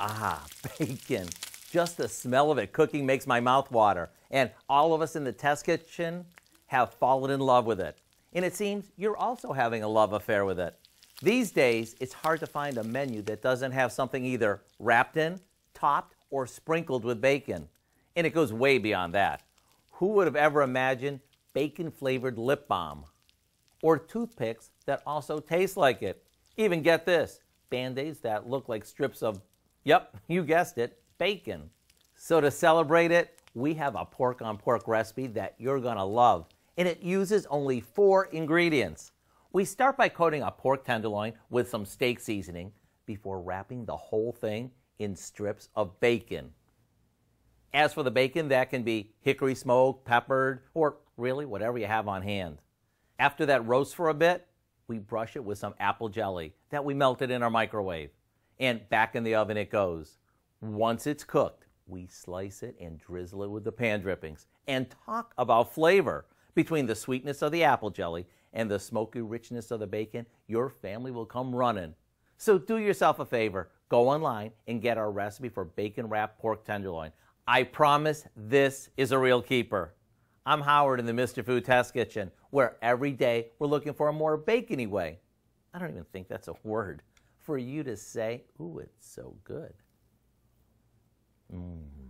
Ah, bacon. Just the smell of it cooking makes my mouth water. And all of us in the test kitchen have fallen in love with it. And it seems you're also having a love affair with it. These days, it's hard to find a menu that doesn't have something either wrapped in, topped, or sprinkled with bacon. And it goes way beyond that. Who would have ever imagined bacon flavored lip balm? Or toothpicks that also taste like it? Even get this band aids that look like strips of Yep, you guessed it, bacon. So to celebrate it, we have a pork on pork recipe that you're gonna love, and it uses only four ingredients. We start by coating a pork tenderloin with some steak seasoning before wrapping the whole thing in strips of bacon. As for the bacon, that can be hickory smoked, peppered, or really whatever you have on hand. After that roasts for a bit, we brush it with some apple jelly that we melted in our microwave and back in the oven it goes. Once it's cooked, we slice it and drizzle it with the pan drippings. And talk about flavor! Between the sweetness of the apple jelly and the smoky richness of the bacon, your family will come running. So do yourself a favor go online and get our recipe for bacon wrapped pork tenderloin. I promise this is a real keeper. I'm Howard in the Mr. Food Test Kitchen, where every day we're looking for a more bacony way. I don't even think that's a word for you to say, Ooh, it's so good. Mm.